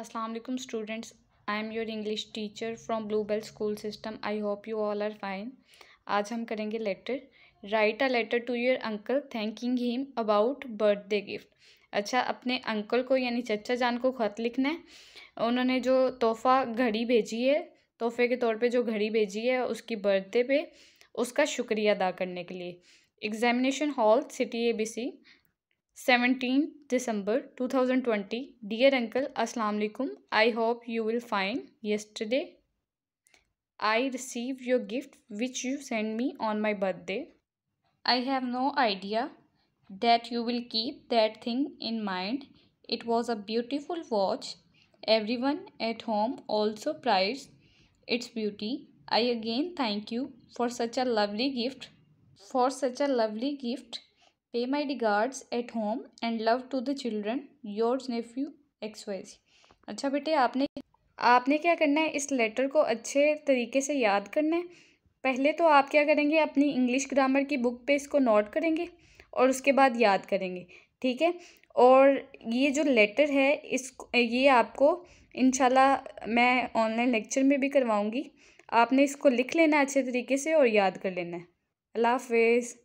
Aslam students I am your English teacher from Blue Bell school system I hope you all are fine आज हम करेंगे letter write a letter to your uncle thanking him about birthday gift अच्छा अपने uncle को यानी चचा जान को खत लिखना है उन्होंने जो तोहफा घड़ी भेजी है तोहफे के तौर पे जो घड़ी भेजी है उसकी बर्थडे पे उसका शुक्रिया अदा करने के लिए examination hall city A B C 17 December 2020 Dear uncle assalamu alaikum I hope you will find yesterday I received your gift which you sent me on my birthday I have no idea that you will keep that thing in mind it was a beautiful watch everyone at home also prized its beauty I again thank you for such a lovely gift for such a lovely gift pay regards at home and love to the to the children. Yours X XYZ. अच्छा बेटे आपने आपने क्या करना है इस letter को अच्छे तरीके से याद करना है पहले तो आप क्या करेंगे अपनी इंग्लिश ग्रामर की बुक पे इसको नोट करेंगे और उसके बाद याद करेंगे ठीक है और ये जो लेटर है इस ये आपको इन मैं ऑनलाइन लेक्चर में भी करवाऊँगी आपने इसको लिख लेना अच्छे तरीके से और याद कर लेना है अल्लाह हाफिज़